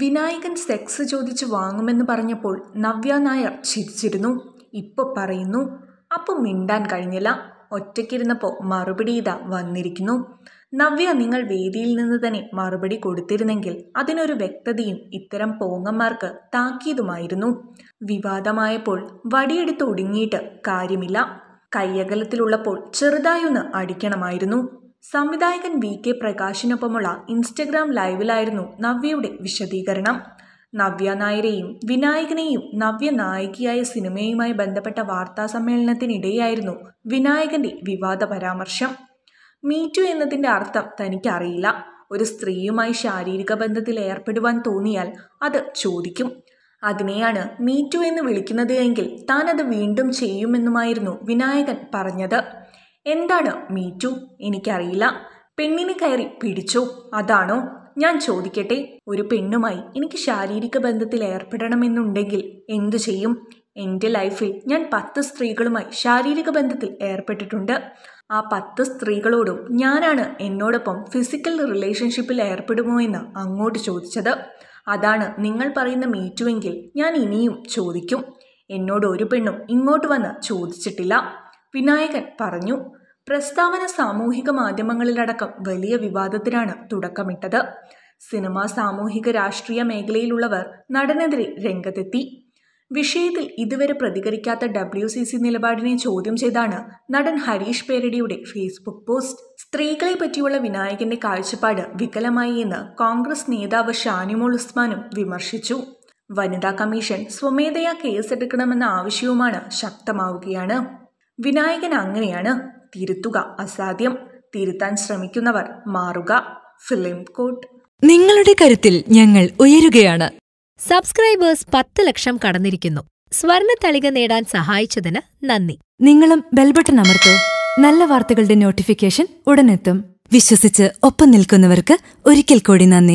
Vinayakan sex ചോദിച്ച് വാങ്ങുമെന്ന് പറഞ്ഞപ്പോൾ നവ്യ നായർ ചിരിച്ചിരുന്നു ഇപ്പൊ പറയുന്നു അപ്പൊ മിണ്ടാൻ കഴിഞ്ഞില്ല ഒറ്റയ്ക്കിരുന്നപ്പോൾ മറുപടി ഇതാ വന്നിരിക്കുന്നു നവ്യ നിങ്ങൾ വേദിയിൽ നിന്ന് തന്നെ മറുപടി കൊടുത്തിരുന്നെങ്കിൽ അതിനൊരു വ്യക്തതയും ഇത്തരം പോങ്ങന്മാർക്ക് താക്കീതുമായിരുന്നു വിവാദമായപ്പോൾ വടിയെടുത്ത് ഒടുങ്ങിയിട്ട് കാര്യമില്ല കയ്യകലത്തിലുള്ളപ്പോൾ ചെറുതായൊന്ന് അടിക്കണമായിരുന്നു സംവിധായകൻ വി കെ പ്രകാശിനൊപ്പമുള്ള ഇൻസ്റ്റഗ്രാം ലൈവിലായിരുന്നു നവ്യയുടെ വിശദീകരണം നവ്യ നായരെയും വിനായകനെയും നവ്യ നായികയായ സിനിമയുമായി ബന്ധപ്പെട്ട വാർത്താ സമ്മേളനത്തിനിടെയായിരുന്നു വിനായകന്റെ വിവാദ പരാമർശം മീറ്റു എന്നതിൻ്റെ അർത്ഥം തനിക്കറിയില്ല ഒരു സ്ത്രീയുമായി ശാരീരിക ബന്ധത്തിൽ ഏർപ്പെടുവാൻ തോന്നിയാൽ അത് ചോദിക്കും അതിനെയാണ് മീറ്റു എന്ന് വിളിക്കുന്നത് എങ്കിൽ താൻ അത് വീണ്ടും ചെയ്യുമെന്നുമായിരുന്നു വിനായകൻ പറഞ്ഞത് എന്താണ് മീറ്റു എനിക്കറിയില്ല പെണ്ണിനെ കയറി പിടിച്ചോ അതാണോ ഞാൻ ചോദിക്കട്ടെ ഒരു പെണ്ണുമായി എനിക്ക് ശാരീരിക ബന്ധത്തിൽ ഏർപ്പെടണമെന്നുണ്ടെങ്കിൽ എന്തു ചെയ്യും എൻ്റെ ലൈഫിൽ ഞാൻ പത്ത് സ്ത്രീകളുമായി ശാരീരിക ബന്ധത്തിൽ ഏർപ്പെട്ടിട്ടുണ്ട് ആ പത്ത് സ്ത്രീകളോടും ഞാനാണ് എന്നോടൊപ്പം ഫിസിക്കൽ റിലേഷൻഷിപ്പിൽ ഏർപ്പെടുമോ എന്ന് അങ്ങോട്ട് ചോദിച്ചത് അതാണ് നിങ്ങൾ പറയുന്ന മീറ്റുവെങ്കിൽ ഞാൻ ഇനിയും ചോദിക്കും എന്നോട് ഒരു പെണ്ണും ഇങ്ങോട്ട് വന്ന് ചോദിച്ചിട്ടില്ല വിനായകൻ പറഞ്ഞു പ്രസ്താവന സാമൂഹിക മാധ്യമങ്ങളിലടക്കം വലിയ വിവാദത്തിനാണ് തുടക്കമിട്ടത് സിനിമ സാമൂഹിക രാഷ്ട്രീയ മേഖലയിലുള്ളവർ നടനെതിരെ രംഗത്തെത്തി വിഷയത്തിൽ ഇതുവരെ പ്രതികരിക്കാത്ത ഡബ്ല്യു സി സി നിലപാടിനെ ചോദ്യം ചെയ്താണ് നടൻ ഹരീഷ് പേരടിയുടെ ഫേസ്ബുക്ക് പോസ്റ്റ് സ്ത്രീകളെ പറ്റിയുള്ള വിനായകന്റെ കാഴ്ചപ്പാട് വികലമായി എന്ന് കോൺഗ്രസ് നേതാവ് ഷാനിമോൾ ഉസ്മാനും വിമർശിച്ചു വനിതാ കമ്മീഷൻ സ്വമേധയാ കേസെടുക്കണമെന്ന ആവശ്യവുമാണ് ശക്തമാവുകയാണ് വിനായകൻ അങ്ങനെയാണ് തിരുത്തുക അസാധ്യം തിരുത്താൻ ശ്രമിക്കുന്നവർ മാറുക ഫിലിം കോട്ട് നിങ്ങളുടെ കരുത്തിൽ ഞങ്ങൾ ഉയരുകയാണ് സബ്സ്ക്രൈബേഴ്സ് പത്ത് ലക്ഷം കടന്നിരിക്കുന്നു സ്വർണ്ണ തളിക നേടാൻ സഹായിച്ചതിന് നന്ദി നിങ്ങളും ബെൽബട്ടൺ അമർത്തോ നല്ല വാർത്തകളുടെ നോട്ടിഫിക്കേഷൻ ഉടനെത്തും വിശ്വസിച്ച് ഒപ്പം നിൽക്കുന്നവർക്ക് ഒരിക്കൽ കൂടി നന്ദി